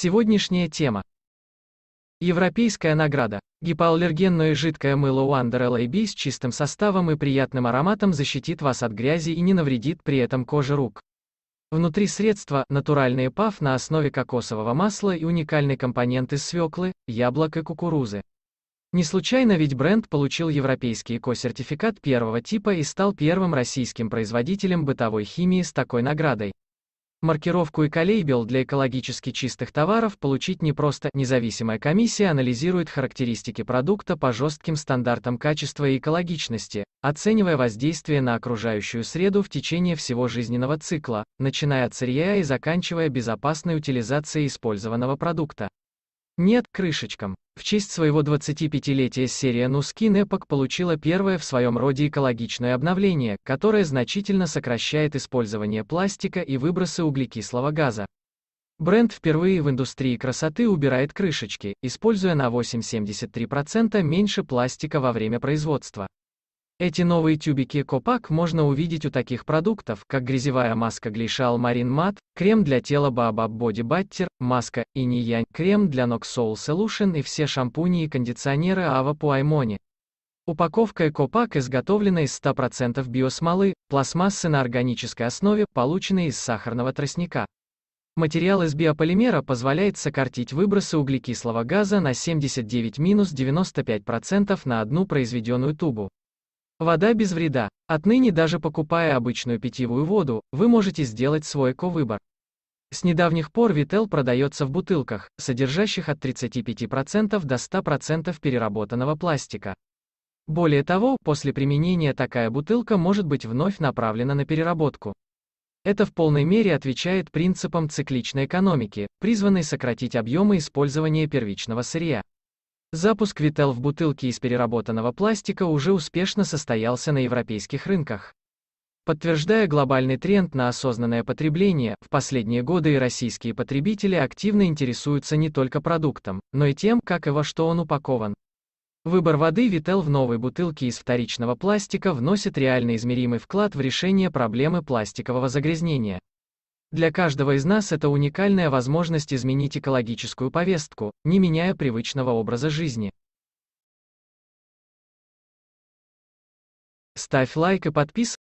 Сегодняшняя тема. Европейская награда. Гипоаллергенное жидкое мыло Wonder LAB с чистым составом и приятным ароматом защитит вас от грязи и не навредит при этом коже рук. Внутри средства – натуральный паф на основе кокосового масла и уникальный компонент из свеклы, яблок и кукурузы. Не случайно ведь бренд получил европейский эко-сертификат первого типа и стал первым российским производителем бытовой химии с такой наградой. Маркировку и колейбел для экологически чистых товаров получить непросто. Независимая комиссия анализирует характеристики продукта по жестким стандартам качества и экологичности, оценивая воздействие на окружающую среду в течение всего жизненного цикла, начиная от сырья и заканчивая безопасной утилизацией использованного продукта. Нет, крышечкам. В честь своего 25-летия серия Nuskin Epoch получила первое в своем роде экологичное обновление, которое значительно сокращает использование пластика и выбросы углекислого газа. Бренд впервые в индустрии красоты убирает крышечки, используя на 8,73% меньше пластика во время производства. Эти новые тюбики Копак можно увидеть у таких продуктов, как грязевая маска Глишал Марин Мат, крем для тела Баобаб Боди Баттер, маска Иньянь, крем для ног Soul Solution и все шампуни и кондиционеры Ава Пуаймони. Упаковка Экопак изготовлена из 100% биосмолы, пластмассы на органической основе, полученной из сахарного тростника. Материал из биополимера позволяет сократить выбросы углекислого газа на 79-95% на одну произведенную тубу. Вода без вреда. Отныне даже покупая обычную питьевую воду, вы можете сделать свой эко-выбор. С недавних пор Вител продается в бутылках, содержащих от 35% до 100% переработанного пластика. Более того, после применения такая бутылка может быть вновь направлена на переработку. Это в полной мере отвечает принципам цикличной экономики, призванной сократить объемы использования первичного сырья. Запуск Vitel в бутылке из переработанного пластика уже успешно состоялся на европейских рынках. Подтверждая глобальный тренд на осознанное потребление, в последние годы и российские потребители активно интересуются не только продуктом, но и тем, как и во что он упакован. Выбор воды Vitel в новой бутылке из вторичного пластика вносит реально измеримый вклад в решение проблемы пластикового загрязнения. Для каждого из нас это уникальная возможность изменить экологическую повестку, не меняя привычного образа жизни. Ставь лайк и подписывайся.